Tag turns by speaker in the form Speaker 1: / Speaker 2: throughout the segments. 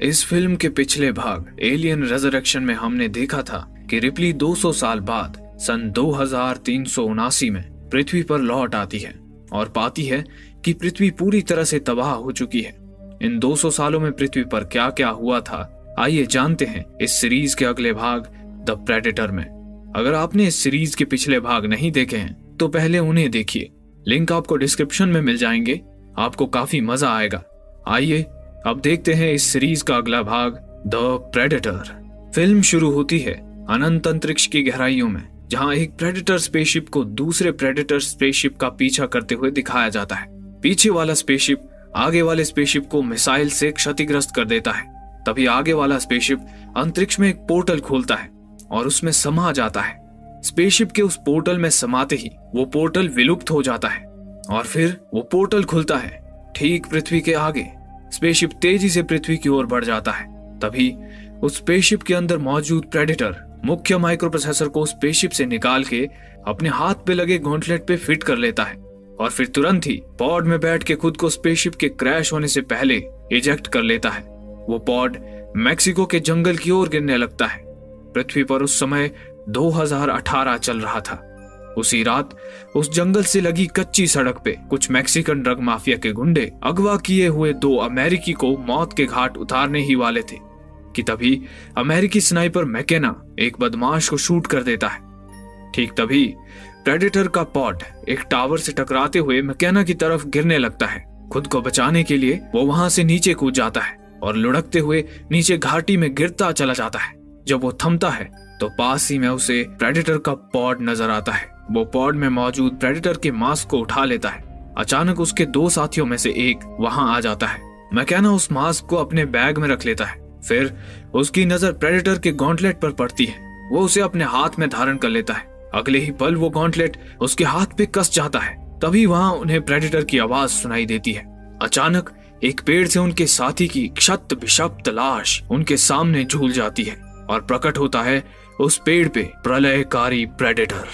Speaker 1: इस फिल्म के पिछले भाग एलियन रेजरेक्शन में हमने देखा था कि रिपली 200 साल बाद सन दो में पृथ्वी पर लौट आती है और पाती है कि पृथ्वी पूरी तरह से तबाह हो चुकी है इन 200 सालों में पृथ्वी पर क्या क्या हुआ था आइए जानते हैं इस सीरीज के अगले भाग द प्रेडेटर में अगर आपने इस सीरीज के पिछले भाग नहीं देखे हैं तो पहले उन्हें देखिए लिंक आपको डिस्क्रिप्शन में मिल जाएंगे आपको काफी मजा आएगा आइए अब देखते हैं इस सीरीज का अगला भाग द प्रेडेटर फिल्म शुरू होती है अनंत अंतरिक्ष की गहराइयों में जहां एक प्रेडेटर स्पेसशिप को दूसरे प्रेडेटर स्पेसशिप का पीछा करते हुए दिखाया जाता है पीछे वाला स्पेसशिप आगे वाले स्पेसशिप को मिसाइल से क्षतिग्रस्त कर देता है तभी आगे वाला स्पेसशिप अंतरिक्ष में एक पोर्टल खोलता है और उसमें समा जाता है स्पेसशिप के उस पोर्टल में समाते ही वो पोर्टल विलुप्त हो जाता है और फिर वो पोर्टल खुलता है ठीक पृथ्वी के आगे स्पेसशिप तेजी से पृथ्वी की ओर बढ़ जाता है तभी उस स्पेसशिप के अंदर मौजूद प्रेडेटर मुख्य माइक्रो प्रोसेसर को स्पेसशिप से निकाल के अपने हाथ पे लगे घोंटलेट पे फिट कर लेता है और फिर तुरंत ही पॉड में बैठ के खुद को स्पेसशिप के क्रैश होने से पहले इजेक्ट कर लेता है वो पॉड मेक्सिको के जंगल की ओर गिरने लगता है पृथ्वी पर उस समय 2018 चल रहा था उसी रात उस जंगल से लगी कच्ची सड़क पे कुछ मैक्सिकन ड्रग माफिया के गुंडे अगवा किए हुए दो अमेरिकी को मौत के घाट उतारने ही वाले थे कि तभी अमेरिकी स्नाइपर मैकेना एक बदमाश को शूट कर देता है ठीक तभी प्रेडेटर का पॉट एक टावर से टकराते हुए मैकेना की तरफ गिरने लगता है खुद को बचाने के लिए वो वहां से नीचे कूद जाता है और लुढ़कते हुए नीचे घाटी में गिरता चला जाता है जब वो थमता है तो पास ही में उसे प्रेडिटर का पॉड नजर आता है वो पॉड में मौजूद प्रेडिटर के मास्क को उठा लेता है अचानक उसके दो साथियों में से एक वहां आ जाता है मैकेना उस मास्क को अपने बैग में रख लेता है फिर उसकी नजर प्रेडिटर के गॉन्टलेट पर पड़ती है वो उसे अपने हाथ में धारण कर लेता है अगले ही पल वो गॉन्टलेट उसके हाथ पे कस जाता है तभी वहाँ उन्हें प्रेडिटर की आवाज सुनाई देती है अचानक एक पेड़ से उनके साथी की क्षत विषप लाश उनके सामने झूल जाती है और प्रकट होता है उस पेड़ पे प्रलयकारी प्रेडेटर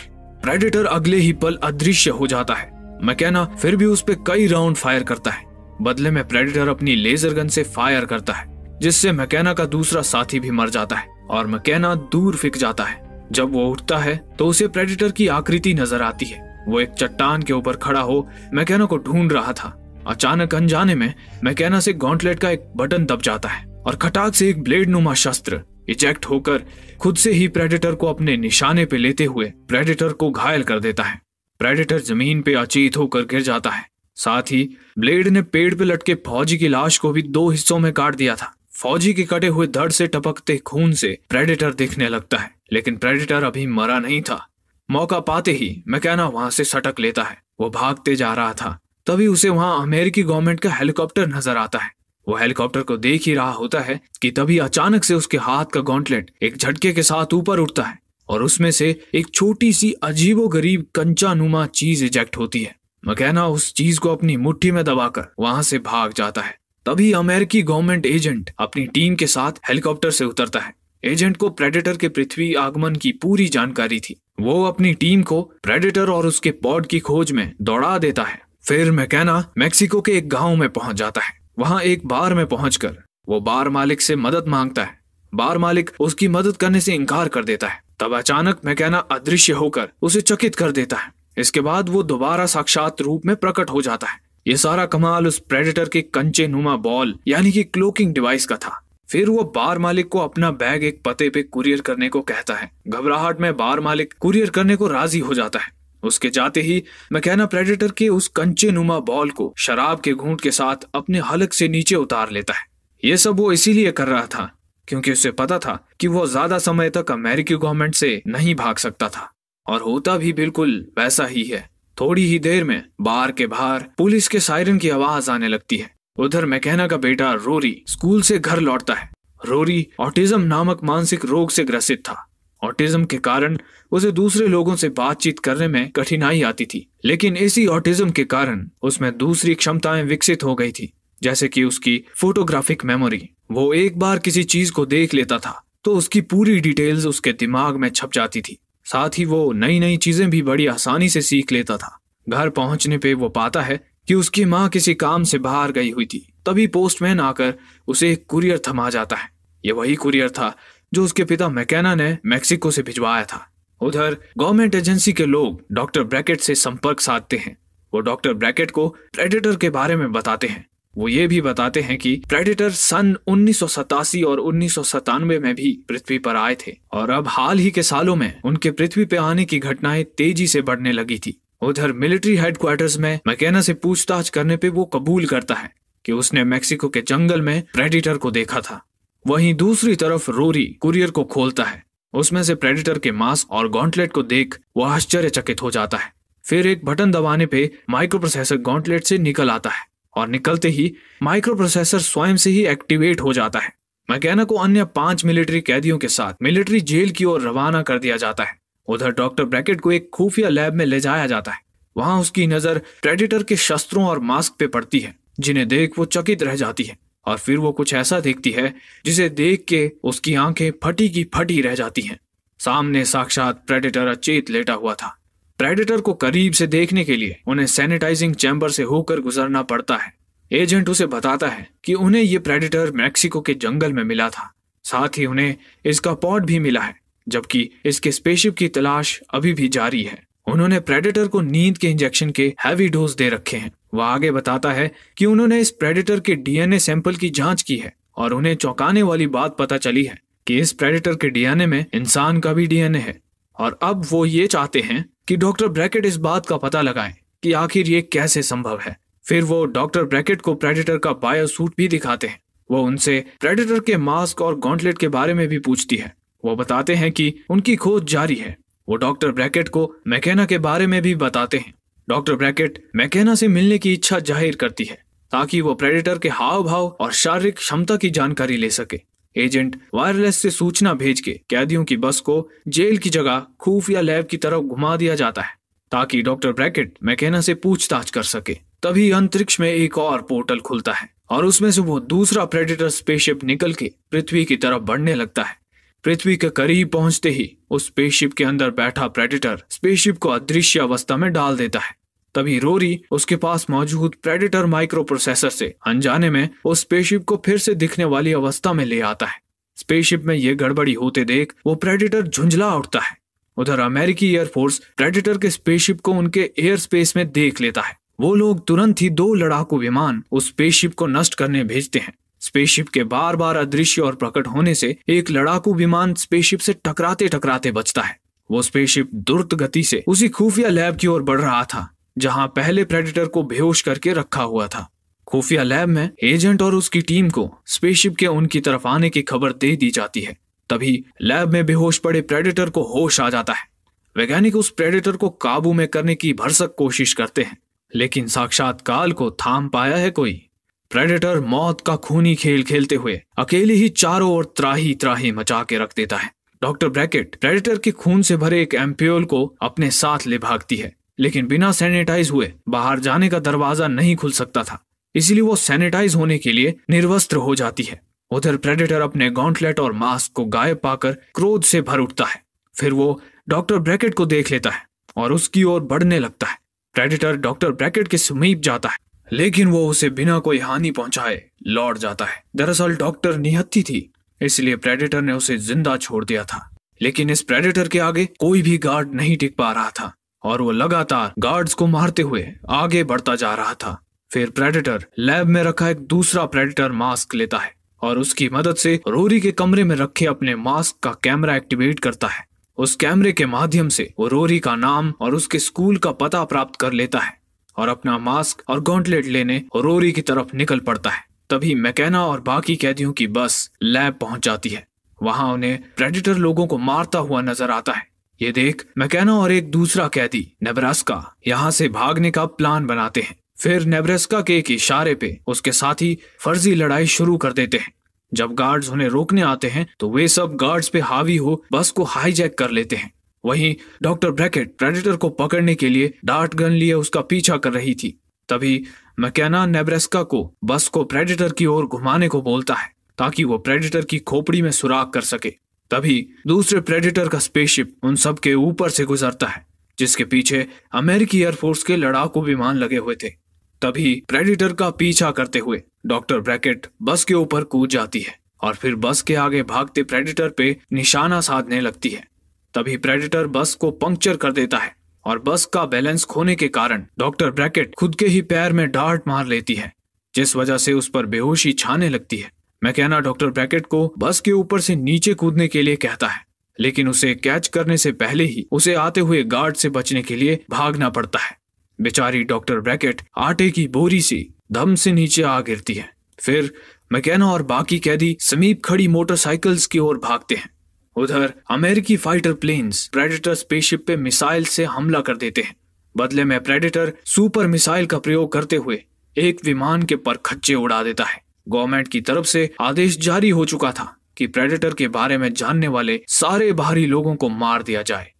Speaker 1: प्रेडेटर अगले ही पल अदृश्य हो जाता है मैकेना फिर भी उस पर कई राउंड फायर करता है बदले में प्रेडेटर अपनी लेजर गन से फायर करता है जिससे मैकेना का दूसरा साथी भी मर जाता है और मैकेना दूर फिक जाता है जब वो उठता है तो उसे प्रेडेटर की आकृति नजर आती है वो एक चट्टान के ऊपर खड़ा हो मैकेना को ढूंढ रहा था अचानक अनजाने में मैकेना से गॉन्टलेट का एक बटन दब जाता है और खटाक से एक ब्लेड नुमा शस्त्र इजेक्ट होकर खुद से ही प्रेडेटर को अपने निशाने पे लेते हुए प्रेडेटर को घायल कर देता है प्रेडेटर जमीन पे अचेत होकर गिर जाता है साथ ही ब्लेड ने पेड़ पे लटके फौजी की लाश को भी दो हिस्सों में काट दिया था फौजी के कटे हुए धड़ से टपकते खून से प्रेडेटर दिखने लगता है लेकिन प्रेडेटर अभी मरा नहीं था मौका पाते ही मैकेना वहां से सटक लेता है वो भागते जा रहा था तभी उसे वहां अमेरिकी गवर्नमेंट का हेलीकॉप्टर नजर आता है वो हेलीकॉप्टर को देख ही रहा होता है कि तभी अचानक से उसके हाथ का गॉन्टलेट एक झटके के साथ ऊपर उठता है और उसमें से एक छोटी सी अजीबो गरीब कंचा नुमा चीज इजेक्ट होती है मकैना उस चीज को अपनी मुट्ठी में दबाकर वहां से भाग जाता है तभी अमेरिकी गवर्नमेंट एजेंट अपनी टीम के साथ हेलीकॉप्टर से उतरता है एजेंट को प्रेडेटर के पृथ्वी आगमन की पूरी जानकारी थी वो अपनी टीम को प्रेडेटर और उसके पॉड की खोज में दौड़ा देता है फिर मैकेना मेक्सिको के एक गांव में पहुंच जाता है वहां एक बार में पहुंचकर वो बार मालिक से मदद मांगता है बार मालिक उसकी मदद करने से इनकार कर देता है तब अचानक मैकेना अदृश्य होकर उसे चकित कर देता है इसके बाद वो दोबारा साक्षात रूप में प्रकट हो जाता है ये सारा कमाल उस प्रेडेटर के कंचे नुमा बॉल यानी कि क्लोकिंग डिवाइस का था फिर वो बार मालिक को अपना बैग एक पते पे कुरियर करने को कहता है घबराहट में बार मालिक कुरियर करने को राजी हो जाता है उसके जाते ही मैकेना प्रेडेटर के उस कंचे नुमा बॉल को शराब के घूंट के साथ अपने हलक से नीचे उतार लेता है ये सब वो इसीलिए कर रहा था क्योंकि उसे पता था कि वो ज्यादा समय तक अमेरिकी गवर्नमेंट से नहीं भाग सकता था और होता भी बिल्कुल वैसा ही है थोड़ी ही देर में बार के बाहर पुलिस के सायरन की आवाज आने लगती है उधर मैकेना का बेटा रोरी स्कूल से घर लौटता है रोरी ऑटिज्म नामक मानसिक रोग से ग्रसित था ऑटिज्म के कारण उसे दूसरे लोगों से बातचीत करने में कठिनाई आती थी लेकिन इसी ऑटिज्म के कारण उसमें दूसरी क्षमताएं विकसित हो गई थी जैसे कि उसकी फोटोग्राफिक मेमोरी वो एक बार किसी चीज को देख लेता था तो उसकी पूरी डिटेल्स उसके दिमाग में छप जाती थी साथ ही वो नई नई चीजें भी बड़ी आसानी से सीख लेता था घर पहुंचने पे वो पाता है कि उसकी माँ किसी काम से बाहर गई हुई थी तभी पोस्टमैन आकर उसे एक कुरियर थमा जाता है ये वही कुरियर था जो उसके पिता मैकेना ने मैक्सिको से भिजवाया था उधर गवर्नमेंट एजेंसी के लोग डॉक्टर ब्रैकेट से संपर्क साधते हैं वो डॉक्टर ब्रैकेट को प्रेडेटर के बारे में बताते हैं वो ये भी बताते हैं कि प्रेडेटर सन उन्नीस और उन्नीस में भी पृथ्वी पर आए थे और अब हाल ही के सालों में उनके पृथ्वी पे आने की घटनाएं तेजी से बढ़ने लगी थी उधर मिलिट्री हेडक्वार्टर्स में मैकेना से पूछताछ करने पे वो कबूल करता है कि उसने मेक्सिको के जंगल में प्रेडिटर को देखा था वहीं दूसरी तरफ रोरी कुरियर को खोलता है उसमें से प्रेडिटर के मास्क और गॉन्टलेट को देख वह आश्चर्यचकित हो जाता है फिर एक बटन दबाने पे माइक्रो प्रोसेसर गॉन्टलेट से निकल आता है और निकलते ही माइक्रो प्रोसेसर स्वयं से ही एक्टिवेट हो जाता है मैकेना को अन्य पांच मिलिट्री कैदियों के साथ मिलिट्री जेल की ओर रवाना कर दिया जाता है उधर डॉक्टर ब्रैकेट को एक खुफिया लैब में ले जाया जाता है वहां उसकी नजर प्रेडिटर के शस्त्रों और मास्क पे पड़ती है जिन्हें देख वो चकित रह जाती है और फिर वो कुछ ऐसा देखती है जिसे देख के उसकी आंखें फटी की फटी रह जाती हैं सामने साक्षात प्रेडेटर अचेत लेटा हुआ था प्रेडेटर को करीब से देखने के लिए उन्हें सैनिटाइजिंग चैम्बर से होकर गुजरना पड़ता है एजेंट उसे बताता है कि उन्हें ये प्रेडेटर मैक्सिको के जंगल में मिला था साथ ही उन्हें इसका पॉट भी मिला है जबकि इसके स्पेसशिप की तलाश अभी भी जारी है उन्होंने प्रेडेटर को नींद के इंजेक्शन के हैवी डोज दे रखे हैं वह आगे बताता है कि उन्होंने इस प्रेडेटर के डीएनए सैंपल की जांच की है और उन्हें चौंकाने वाली बात पता चली है कि इस प्रेडेटर के डीएनए में इंसान का भी डीएनए है और अब वो ये चाहते हैं कि डॉक्टर ब्रैकेट इस बात का पता लगाएं कि आखिर ये कैसे संभव है फिर वो डॉक्टर ब्रैकेट को प्रेडेटर का बायो सूट भी दिखाते हैं वो उनसे प्रेडेटर के मास्क और गॉन्टलेट के बारे में भी पूछती है वो बताते हैं कि उनकी खोज जारी है वो डॉक्टर ब्रैकेट को मैकेना के बारे में भी बताते हैं डॉक्टर ब्रैकेट मैकेना से मिलने की इच्छा जाहिर करती है ताकि वो प्रेडेटर के हाव भाव और शारीरिक क्षमता की जानकारी ले सके एजेंट वायरलेस से सूचना भेज के कैदियों की बस को जेल की जगह खुफिया लैब की तरफ घुमा दिया जाता है ताकि डॉक्टर ब्रैकेट मैकेना से पूछताछ कर सके तभी अंतरिक्ष में एक और पोर्टल खुलता है और उसमें से वो दूसरा प्रेडेटर स्पेसशिप निकल के पृथ्वी की तरफ बढ़ने लगता है पृथ्वी के करीब पहुंचते ही उस स्पेसशिप के अंदर बैठा प्रेडिटर स्पेसशिप को अदृश्य अवस्था में डाल देता है तभी रोरी उसके पास मौजूद प्रेडिटर माइक्रो प्रोसेसर से अनजाने में उस स्पेसशिप को फिर से दिखने वाली अवस्था में ले आता है स्पेसशिप में यह गड़बड़ी होते देख वो प्रेडिटर झुंझला उठता है उधर अमेरिकी एयरफोर्स प्रेडिटर के स्पेसशिप को उनके एयर स्पेस में देख लेता है वो लोग तुरंत ही दो लड़ाकू विमान उस स्पेसशिप को नष्ट करने भेजते हैं स्पेसशिप के बार बार अदृश्य और प्रकट होने से एक लड़ाकू विमान स्पेसशिप से टकराते टकराते बचता है वो स्पेसशिप द्रुत गति से उसी खुफिया लैब की ओर बढ़ रहा था जहां पहले प्रेडिटर को बेहोश करके रखा हुआ था खुफिया लैब में एजेंट और उसकी टीम को स्पेसशिप के उनकी तरफ आने की खबर दे दी जाती है तभी लैब में बेहोश पड़े प्रेडेटर को होश आ जाता है वैज्ञानिक उस प्रेडेटर को काबू में करने की भरसक कोशिश करते हैं लेकिन साक्षात काल को थाम पाया है कोई प्रेडेटर मौत का खूनी खेल खेलते हुए अकेले ही चारों ओर त्राही त्राही मचा के रख देता है डॉक्टर ब्रैकेट प्रेडेटर के खून से भरे एक एम्प्योल को अपने साथ ले भागती है लेकिन बिना सैनिटाइज हुए बाहर जाने का दरवाजा नहीं खुल सकता था इसीलिए वो सैनिटाइज होने के लिए निर्वस्त्र हो जाती है उधर प्रेडेटर अपने गॉन्टलेट और मास्क को गायब पाकर क्रोध से भर उठता है फिर वो डॉक्टर ब्रैकेट को देख लेता है और उसकी ओर बढ़ने लगता है प्रेडेटर डॉक्टर ब्रैकेट के समीप जाता है लेकिन वो उसे बिना कोई हानि पहुंचाए लौट जाता है दरअसल डॉक्टर निहत्ती थी इसलिए प्रेडेटर ने उसे जिंदा छोड़ दिया था लेकिन इस प्रेडेटर के आगे कोई भी गार्ड नहीं टिक पा रहा था और वो लगातार गार्ड्स को मारते हुए आगे बढ़ता जा रहा था फिर प्रेडेटर लैब में रखा एक दूसरा प्रेडेटर मास्क लेता है और उसकी मदद से रोरी के कमरे में रखे अपने मास्क का कैमरा एक्टिवेट करता है उस कैमरे के माध्यम से वो रोरी का नाम और उसके स्कूल का पता प्राप्त कर लेता है और अपना मास्क और गॉन्टलेट लेने रोरी की तरफ निकल पड़ता है तभी मैकेना और बाकी कैदियों की बस लैब पहुंच जाती है वहां उन्हें प्रेडिटर लोगों को मारता हुआ नजर आता है ये देख मैकेना और एक दूसरा कैदी नेब्रास्का यहाँ से भागने का प्लान बनाते हैं फिर नेबरेस्का के एक इशारे पे उसके साथी फर्जी लड़ाई शुरू कर देते हैं जब गार्ड्स उन्हें रोकने आते हैं तो वे सब गार्ड्स पे हावी हो बस को हाईजैक कर लेते हैं वहीं डॉक्टर ब्रैकेट प्रेडेटर को पकड़ने के लिए डार्ट गन लिए उसका पीछा कर रही थी तभी मैकेना नेब्रेस्का को बस को प्रेडेटर की ओर घुमाने को बोलता है ताकि वो प्रेडेटर की खोपड़ी में सुराख कर सके तभी दूसरे प्रेडेटर का स्पेसशिप उन सब के ऊपर से गुजरता है जिसके पीछे अमेरिकी एयरफोर्स के लड़ाकू विमान लगे हुए थे तभी प्रेडेटर का पीछा करते हुए डॉक्टर ब्रैकेट बस के ऊपर कूद जाती है और फिर बस के आगे भागते प्रेडेटर पे निशाना साधने लगती है तभी प्रेडेटर बस को पंक्चर कर देता है और बस का बैलेंस खोने के कारण डॉक्टर ब्रैकेट खुद के ही पैर में डार्ट मार लेती है जिस वजह से उस पर बेहोशी छाने लगती है मैं कहना डॉक्टर ब्रैकेट को बस के ऊपर से नीचे कूदने के लिए कहता है लेकिन उसे कैच करने से पहले ही उसे आते हुए गार्ड से बचने के लिए भागना पड़ता है बेचारी डॉक्टर ब्रैकेट आटे की बोरी से धम से नीचे आ गिरती है फिर मैकेना और बाकी कैदी समीप खड़ी मोटरसाइकिल्स की ओर भागते हैं उधर अमेरिकी फाइटर प्लेन्स प्रेडेटर स्पेसशिप पे मिसाइल से हमला कर देते हैं बदले में प्रेडेटर सुपर मिसाइल का प्रयोग करते हुए एक विमान के पर खच्चे उड़ा देता है गवर्नमेंट की तरफ से आदेश जारी हो चुका था कि प्रेडेटर के बारे में जानने वाले सारे बाहरी लोगों को मार दिया जाए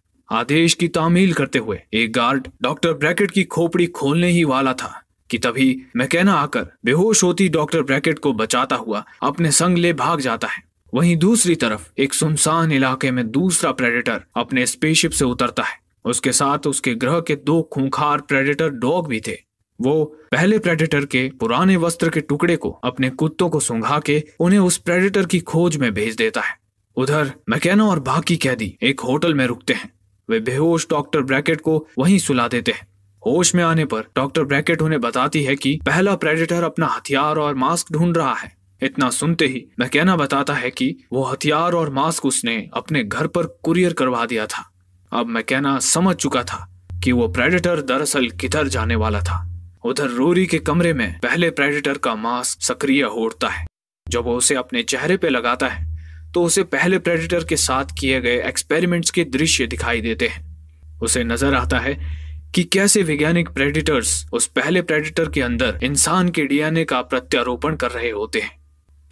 Speaker 1: आदेश की तामील करते हुए एक गार्ड डॉक्टर ब्रैकेट की खोपड़ी खोलने ही वाला था कि तभी मैकेना आकर बेहोश होती डॉक्टर ब्रैकेट को बचाता हुआ अपने संग ले भाग जाता है वहीं दूसरी तरफ एक सुनसान इलाके में दूसरा प्रेडेटर अपने स्पेसशिप से उतरता है उसके साथ उसके ग्रह के दो खूंखार प्रेडेटर डॉग भी थे वो पहले प्रेडेटर के पुराने वस्त्र के टुकड़े को अपने कुत्तों को सूंघा के उन्हें उस प्रेडेटर की खोज में भेज देता है उधर मैकेनो और बाकी कैदी एक होटल में रुकते हैं वे बेहोश डॉक्टर ब्रैकेट को वहीं सुला देते हैं होश में आने पर डॉक्टर ब्रैकेट उन्हें बताती है कि पहला प्रेडेटर अपना हथियार और मास्क ढूंढ रहा है इतना सुनते ही मैकेना बताता है कि वो हथियार और मास्क उसने अपने घर पर कुरियर करवा दिया था अब मैकेना समझ चुका था कि वो प्रेडेटर दरअसल किधर जाने वाला था उधर रोरी के कमरे में पहले प्रेडेटर का मास्क सक्रिय होता है जब वो उसे अपने चेहरे पे लगाता है तो उसे पहले प्रेडेटर के साथ किए गए एक्सपेरिमेंट्स के दृश्य दिखाई देते हैं उसे नजर आता है कि कैसे वैज्ञानिक प्रेडिटर्स उस पहले प्रेडिटर के अंदर इंसान के डीएनए का प्रत्यारोपण कर रहे होते हैं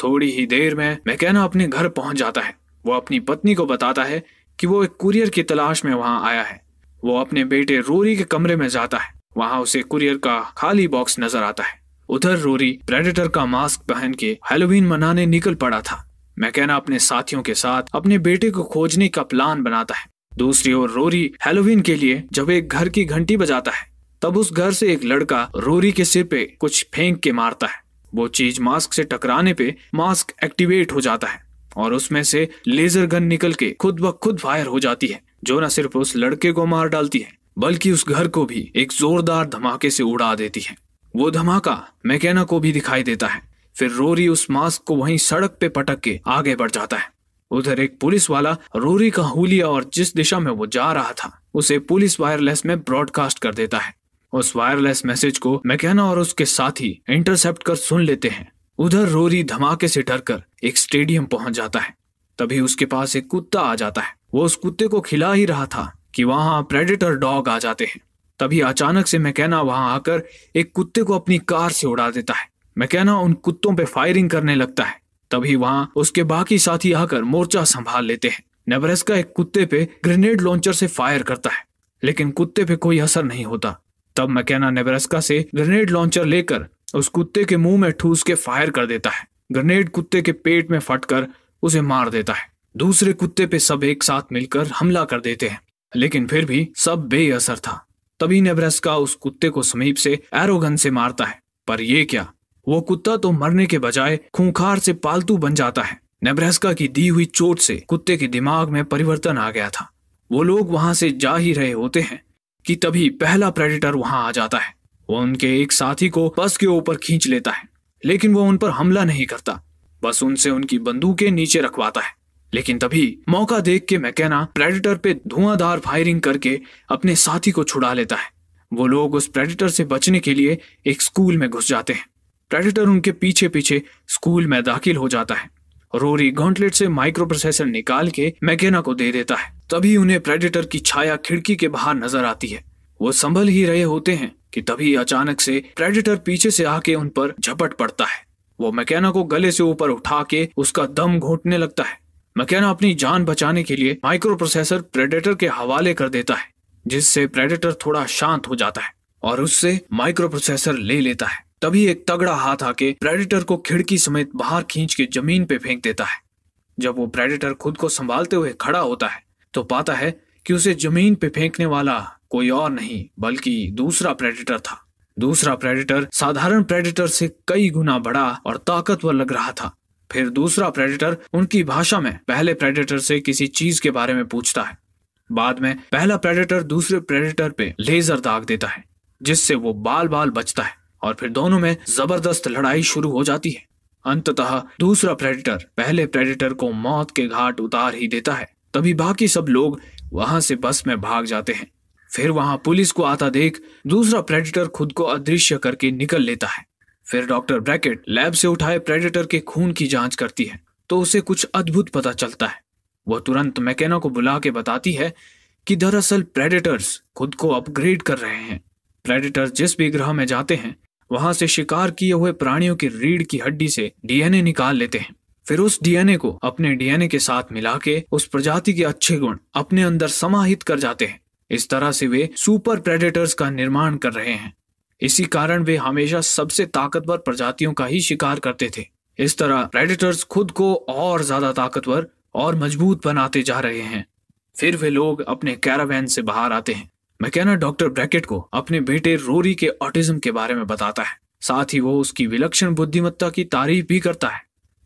Speaker 1: थोड़ी ही देर में मैकेना अपने घर पहुंच जाता है वो अपनी पत्नी को बताता है कि वो एक कुरियर की तलाश में वहां आया है वो अपने बेटे रोरी के कमरे में जाता है वहां उसे कुरियर का खाली बॉक्स नजर आता है उधर रोरी प्रेडेटर का मास्क पहन के हेलोवीन मनाने निकल पड़ा था मैकेना अपने साथियों के साथ अपने बेटे को खोजने का प्लान बनाता है दूसरी ओर रोरी हेलोवीन के लिए जब एक घर की घंटी बजाता है तब उस घर से एक लड़का रोरी के सिर पे कुछ फेंक के मारता है वो चीज मास्क से टकराने पे मास्क एक्टिवेट हो जाता है और उसमें से लेजर गन निकल के खुद ब खुद फायर हो जाती है जो न सिर्फ उस लड़के को मार डालती है बल्कि उस घर को भी एक जोरदार धमाके से उड़ा देती है वो धमाका मैकेना को भी दिखाई देता है फिर रोरी उस मास्क को वहीं सड़क पे पटक के आगे बढ़ जाता है उधर एक पुलिस वाला रोरी का हुलिया और जिस दिशा में वो जा रहा था उसे पुलिस वायरलेस में ब्रॉडकास्ट कर देता है उस वायरलेस मैसेज को मैकेना और उसके साथी इंटरसेप्ट कर सुन लेते हैं उधर रोरी धमाके से डर एक स्टेडियम पहुंच जाता है तभी उसके पास एक कुत्ता आ जाता है वो उस कुत्ते को खिला ही रहा था कि वहां प्रेडिटर डॉग आ जाते हैं तभी अचानक से मैकेना वहां आकर एक कुत्ते को अपनी कार से उड़ा देता है मैकेना उन कुत्तों पे फायरिंग करने लगता है तभी वहां उसके बाकी साथी आकर मोर्चा संभाल लेते हैं नेबरेस्का एक कुत्ते पे ग्रेनेड लॉन्चर से फायर करता है लेकिन कुत्ते पे कोई असर नहीं होता तब मकैना नेब्रास्का से ग्रेनेड लॉन्चर लेकर उस कुत्ते के मुंह में ठूस के फायर कर देता है ग्रेनेड कुत्ते के पेट में फटकर उसे मार देता है दूसरे कुत्ते पे सब एक साथ मिलकर हमला कर देते हैं लेकिन फिर भी सब बेअसर था तभी नेबरस्का उस कुत्ते को समीप से एरोगन से मारता है पर ये क्या वो कुत्ता तो मरने के बजाय खूंखार से पालतू बन जाता है नेब्रास्का की दी हुई चोट से कुत्ते के दिमाग में परिवर्तन आ गया था वो लोग वहां से जा ही रहे होते हैं कि तभी पहला प्रेडिटर वहां आ जाता है वह उनके एक साथी को बस के ऊपर खींच लेता है लेकिन वह उन पर हमला नहीं करता बस उनसे उनकी बंदूकें नीचे रखवाता है लेकिन तभी मौका देख के मैकेना प्रेडिटर पे धुआंधार फायरिंग करके अपने साथी को छुड़ा लेता है वो लोग उस प्रेडिटर से बचने के लिए एक स्कूल में घुस जाते हैं प्रेडिटर उनके पीछे पीछे स्कूल में दाखिल हो जाता है रोरी गॉन्टलेट से माइक्रो प्रोसेसर निकाल के मैकेना को दे देता है तभी उन्हें प्रेडेटर की छाया खिड़की के बाहर नजर आती है वो संभल ही रहे होते हैं कि तभी अचानक से प्रेडेटर पीछे से आके उन पर झपट पड़ता है वो मैकेना को गले से ऊपर उठा के उसका दम घोटने लगता है मैकेना अपनी जान बचाने के लिए माइक्रो प्रोसेसर प्रेडेटर के हवाले कर देता है जिससे प्रेडेटर थोड़ा शांत हो जाता है और उससे माइक्रो प्रोसेसर ले लेता है तभी एक तगड़ा हाथ आके प्रेडिटर को खिड़की समेत बाहर खींच के जमीन पे फेंक देता है जब वो प्रेडिटर खुद को संभालते हुए खड़ा होता है तो पाता है कि उसे जमीन पे फेंकने वाला कोई और नहीं बल्कि दूसरा प्रेडिटर था दूसरा प्रेडिटर साधारण प्रेडिटर से कई गुना बड़ा और ताकतवर लग रहा था फिर दूसरा प्रेडिटर उनकी भाषा में पहले प्रेडिटर से किसी चीज के बारे में पूछता है बाद में पहला प्रेडिटर दूसरे प्रेडिटर पे लेजर दाग देता है जिससे वो बाल बाल बचता है और फिर दोनों में जबरदस्त लड़ाई शुरू हो जाती है अंततः दूसरा प्रेडिटर पहले प्रेडिटर को मौत के घाट उतार ही देता है तभी बाकी सब लोग वहां से बस में भाग जाते हैं फिर वहां पुलिस को आता देख दूसरा प्रेडिटर खुद को अदृश्य करके निकल लेता है फिर डॉक्टर ब्रैकेट लैब से उठाए प्रेडिटर के खून की जांच करती है तो उसे कुछ अद्भुत पता चलता है वह तुरंत मैकेना को बुला के बताती है कि दरअसल प्रेडिटर्स खुद को अपग्रेड कर रहे हैं प्रेडिटर जिस भी ग्रह में जाते हैं वहां से शिकार किए हुए प्राणियों की रीढ़ की हड्डी से डीएनए निकाल लेते हैं फिर उस डीएनए को अपने डीएनए के साथ मिला के उस प्रजाति के अच्छे गुण अपने अंदर समाहित कर जाते हैं इस तरह से वे सुपर प्रेडेटर्स का निर्माण कर रहे हैं इसी कारण वे हमेशा सबसे ताकतवर प्रजातियों का ही शिकार करते थे इस तरह प्रेडेटर्स खुद को और ज्यादा ताकतवर और मजबूत बनाते जा रहे हैं फिर वे लोग अपने कैरावैन से बाहर आते हैं मैकेना डॉक्टर ब्रैकेट को अपने बेटे रोरी के ऑटिज्म के बारे में बताता है साथ ही वो उसकी विलक्षण बुद्धिमत्ता की तारीफ भी करता है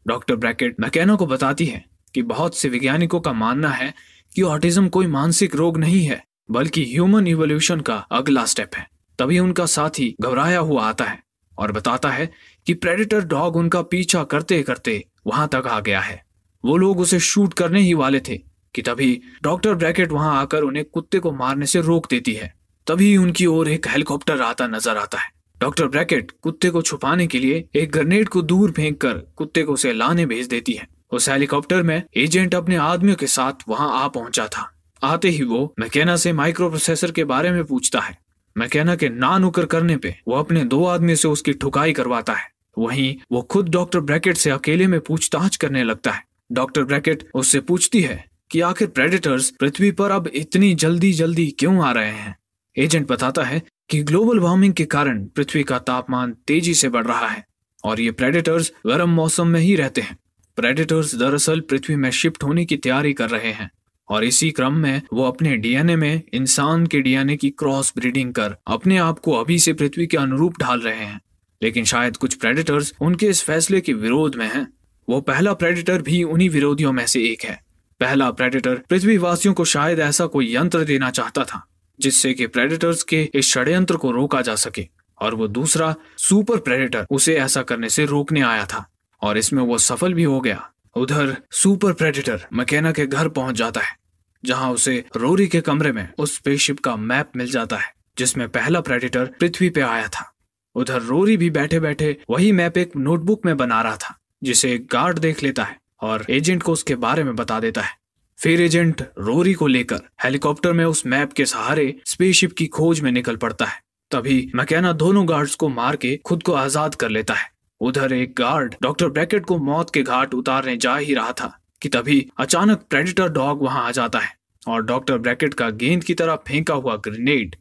Speaker 1: डॉक्टर ब्रैकेट मैकेना को बताती है कि बहुत से वैज्ञानिकों का मानना है कि ऑटिज्म कोई मानसिक रोग नहीं है बल्कि ह्यूमन इवोल्यूशन का अगला स्टेप है तभी उनका साथी घबराया हुआ आता है और बताता है कि प्रेडिटर डॉग उनका पीछा करते करते वहां तक आ गया है वो लोग उसे शूट करने ही वाले थे कि तभी डॉक्टर ब्रैकेट वहां आकर उन्हें कुत्ते को मारने से रोक देती है तभी उनकी ओर एक हेलीकॉप्टर आता नजर आता है डॉक्टर ब्रैकेट कुत्ते को छुपाने के लिए एक ग्रेनेड को दूर फेंक कर कुत्ते को उसे लाने भेज देती है उस हेलीकॉप्टर में एजेंट अपने आदमियों के साथ वहां आ पहुंचा था आते ही वो मैकेना से माइक्रो प्रोसेसर के बारे में पूछता है मैकेना के ना नुकर करने पे वो अपने दो आदमी से उसकी ठुकाई करवाता है वहीं वो खुद डॉक्टर ब्रैकेट से अकेले में पूछताछ करने लगता है डॉक्टर ब्रैकेट उससे पूछती है कि आखिर प्रेडेटर्स पृथ्वी पर अब इतनी जल्दी जल्दी क्यों आ रहे हैं एजेंट बताता है कि ग्लोबल वार्मिंग के कारण पृथ्वी का तापमान तेजी से बढ़ रहा है और ये प्रेडेटर्स गर्म मौसम में ही रहते हैं प्रेडेटर्स दरअसल पृथ्वी में शिफ्ट होने की तैयारी कर रहे हैं और इसी क्रम में वो अपने डीएनए में इंसान के डीएनए की क्रॉस ब्रीडिंग कर अपने आप को अभी से पृथ्वी के अनुरूप ढाल रहे हैं लेकिन शायद कुछ प्रेडेटर्स उनके इस फैसले के विरोध में हैं वो पहला प्रेडेटर भी उन्हीं विरोधियों में से एक है पहला प्रेडेटर पृथ्वी वासियों को शायद ऐसा कोई यंत्र देना चाहता था जिससे कि प्रेडेटर्स के इस षड्यंत्र को रोका जा सके और वो दूसरा सुपर प्रेडेटर उसे ऐसा करने से रोकने आया था और इसमें वो सफल भी हो गया उधर सुपर प्रेडेटर मकैना के घर पहुंच जाता है जहां उसे रोरी के कमरे में उस स्पेसशिप का मैप मिल जाता है जिसमें पहला प्रेडेटर पृथ्वी पे आया था उधर रोरी भी बैठे बैठे वही मैप एक नोटबुक में बना रहा था जिसे एक गार्ड देख लेता है और एजेंट को उसके बारे में बता देता है फिर एजेंट रोरी को लेकर हेलीकॉप्टर में उस मैप के सहारे स्पेसशिप की खोज में निकल पड़ता है तभी मकैना दोनों गार्ड्स को मार के खुद को आजाद कर लेता है उधर एक गार्ड डॉक्टर ब्रैकेट को मौत के घाट उतारने जा ही रहा था कि तभी अचानक प्रेडिटर डॉग वहां आ जाता है और डॉक्टर ब्रैकेट का गेंद की तरह फेंका हुआ ग्रेनेड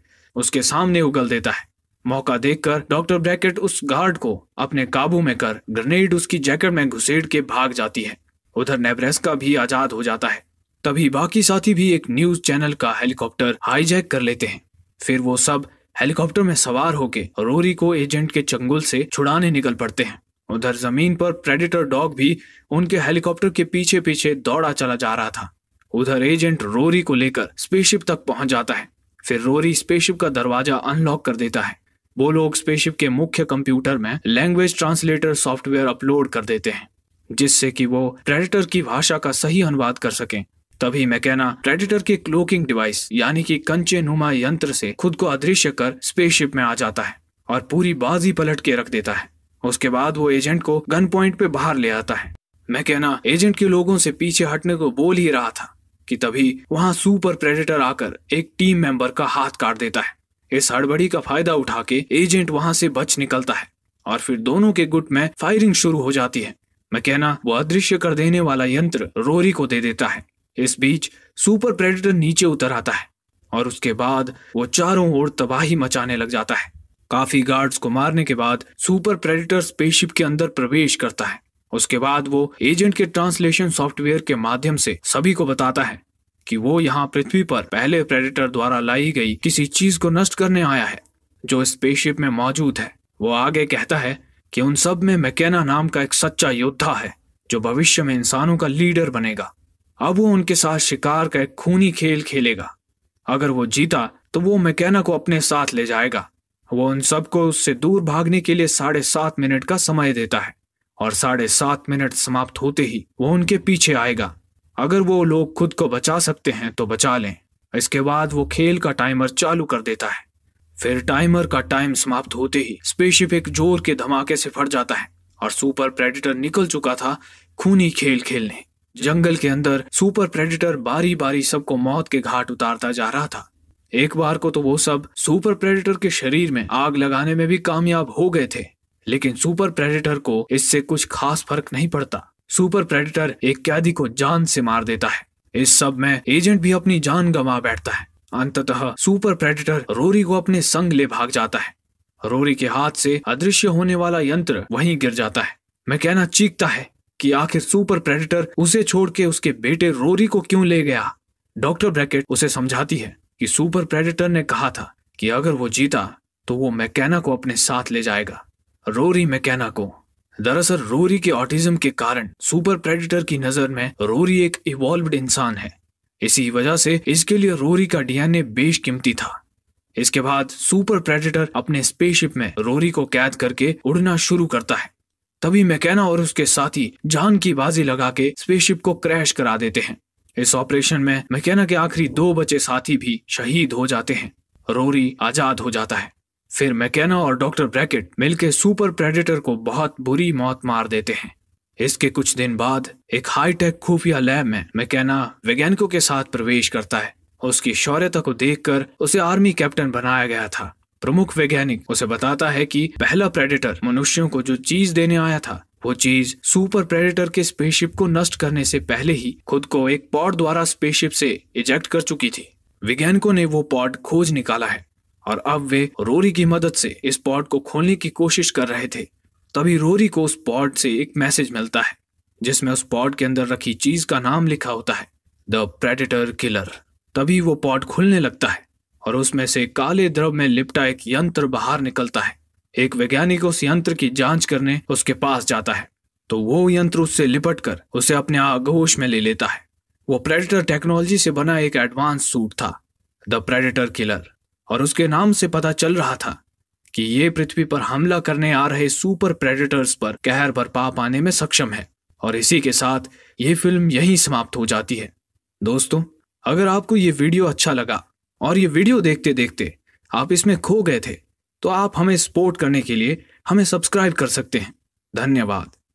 Speaker 1: उसके सामने उगल देता है मौका देखकर डॉक्टर ब्रैकेट उस गार्ड को अपने काबू में कर ग्रेनेड उसकी जैकेट में घुसेड़ के भाग जाती है उधर का भी आजाद हो जाता है तभी बाकी साथी भी एक न्यूज चैनल का हेलीकॉप्टर हाईजैक कर लेते हैं फिर वो सब हेलीकॉप्टर में सवार होके रोरी को एजेंट के चंगुल से छुड़ाने निकल पड़ते हैं उधर जमीन पर प्रेडिटर डॉग भी उनके हेलीकॉप्टर के पीछे पीछे दौड़ा चला जा रहा था उधर एजेंट रोरी को लेकर स्पेसशिप तक पहुंच जाता है फिर रोरी स्पेसशिप का दरवाजा अनलॉक कर देता है वो लोग स्पेसशिप के मुख्य कंप्यूटर में लैंग्वेज ट्रांसलेटर सॉफ्टवेयर अपलोड कर देते हैं जिससे कि वो प्रेडिटर की भाषा का सही अनुवाद कर सकें तभी मैकेना प्रेडिटर के क्लोकिंग डिवाइस यानी कि कंचे नुमा यंत्र से खुद को अदृश्य कर स्पेसशिप में आ जाता है और पूरी बाजी पलट के रख देता है उसके बाद वो एजेंट को गन पॉइंट पे बाहर ले आता है मैकेना एजेंट के लोगों से पीछे हटने को बोल ही रहा था कि तभी वहां सुपर प्रेडिटर आकर एक टीम मेंबर का हाथ काट देता है इस हड़बड़ी का फायदा उठा के एजेंट वहां से बच निकलता है और फिर दोनों के गुट में फायरिंग शुरू हो जाती है मैकेना वो अदृश्य कर देने वाला यंत्र रोरी को दे देता है इस बीच सुपर प्रेडेटर नीचे उतर आता है और उसके बाद वो चारों ओर तबाही मचाने लग जाता है काफी गार्ड्स को मारने के बाद सुपर प्रेडेटर स्पेसशिप के अंदर प्रवेश करता है उसके बाद वो एजेंट के ट्रांसलेशन सॉफ्टवेयर के माध्यम से सभी को बताता है कि वो यहाँ पृथ्वी पर पहले प्रेडेटर द्वारा लाई गई किसी चीज को नष्ट करने आया है जो स्पेसशिप में मौजूद है वो आगे कहता है कि उन सब में मैकेना नाम का एक सच्चा योद्धा है जो भविष्य में इंसानों का लीडर बनेगा अब वो उनके साथ शिकार का एक खूनी खेल खेलेगा अगर वो जीता तो वो मैकेना को अपने साथ ले जाएगा वो उन सबको उससे दूर भागने के लिए साढ़े सात मिनट का समय देता है और साढ़े सात मिनट समाप्त होते ही वो उनके पीछे आएगा अगर वो लोग खुद को बचा सकते हैं तो बचा लें इसके बाद वो खेल का टाइमर चालू कर देता है फिर टाइमर का टाइम समाप्त होते ही स्पेसशिप एक जोर के धमाके से फट जाता है और सुपर प्रेडिटर निकल चुका था खूनी खेल खेलने जंगल के अंदर सुपर प्रेडिटर बारी बारी सबको मौत के घाट उतारता जा रहा था एक बार को तो वो सब सुपर प्रेडिटर के शरीर में आग लगाने में भी कामयाब हो गए थे लेकिन सुपर प्रेडिटर को इससे कुछ खास फर्क नहीं पड़ता सुपर प्रेडिटर एक कैदी को जान से मार देता है इस सब में एजेंट भी अपनी जान गंवा बैठता है अंततः सुपर प्रेडिटर रोरी को अपने संग ले भाग जाता है रोरी के हाथ से अदृश्य होने वाला यंत्र वहीं गिर जाता है कहना चीखता है कि आखिर सुपर प्रेडिटर उसे छोड़ के उसके बेटे रोरी को क्यों ले गया डॉक्टर ब्रैकेट उसे समझाती है कि सुपर प्रेडिटर ने कहा था कि अगर वो जीता तो वो मैकेना को अपने साथ ले जाएगा रोरी मैकेना को दरअसल रोरी के ऑटिज्म के कारण सुपर प्रेडिटर की नजर में रोरी एक इवॉल्व इंसान है इसी वजह से इसके लिए रोरी का डीएनए बेशकीमती था इसके बाद सुपर प्रेडेटर अपने स्पेसशिप में रोरी को कैद करके उड़ना शुरू करता है तभी मैकेना और उसके साथी जान की बाजी लगा के स्पेसशिप को क्रैश करा देते हैं इस ऑपरेशन में मैकेना के आखिरी दो बचे साथी भी शहीद हो जाते हैं रोरी आजाद हो जाता है फिर मैकेना और डॉक्टर ब्रैकेट मिलकर सुपर प्रेडेटर को बहुत बुरी मौत मार देते हैं इसके कुछ दिन बाद एक हाईटेक खुफिया लैब में मैकेना वैज्ञानिकों के साथ प्रवेश करता है उसकी शौर्यता को देखकर उसे आर्मी कैप्टन बनाया गया था प्रमुख वैज्ञानिक उसे बताता है कि पहला प्रेडेटर मनुष्यों को जो चीज देने आया था वो चीज सुपर प्रेडेटर के स्पेसशिप को नष्ट करने से पहले ही खुद को एक पॉड द्वारा स्पेसशिप से इजेक्ट कर चुकी थी वैज्ञानिकों ने वो पॉड खोज निकाला है और अब वे रोरी की मदद से इस पॉड को खोलने की कोशिश कर रहे थे तभी रोरी को उस पॉड से एक मैसेज मिलता है जिसमें उस पॉड के अंदर रखी चीज का नाम लिखा होता है द प्रेडेटर किलर तभी वो पॉड खुलने लगता है और उसमें से काले द्रव में लिपटा एक यंत्र बाहर निकलता है एक वैज्ञानिक उस यंत्र की जांच करने उसके पास जाता है तो वो यंत्र उससे लिपट कर उसे अपने आगोश में ले लेता है वो प्रेडेटर टेक्नोलॉजी से बना एक एडवांस सूट था द प्रेडिटर किलर और उसके नाम से पता चल रहा था कि ये पृथ्वी पर हमला करने आ रहे सुपर प्रेडेटर्स पर कहर बरपा पाने में सक्षम है और इसी के साथ ये फिल्म यहीं समाप्त हो जाती है दोस्तों अगर आपको ये वीडियो अच्छा लगा और ये वीडियो देखते देखते आप इसमें खो गए थे तो आप हमें सपोर्ट करने के लिए हमें सब्सक्राइब कर सकते हैं धन्यवाद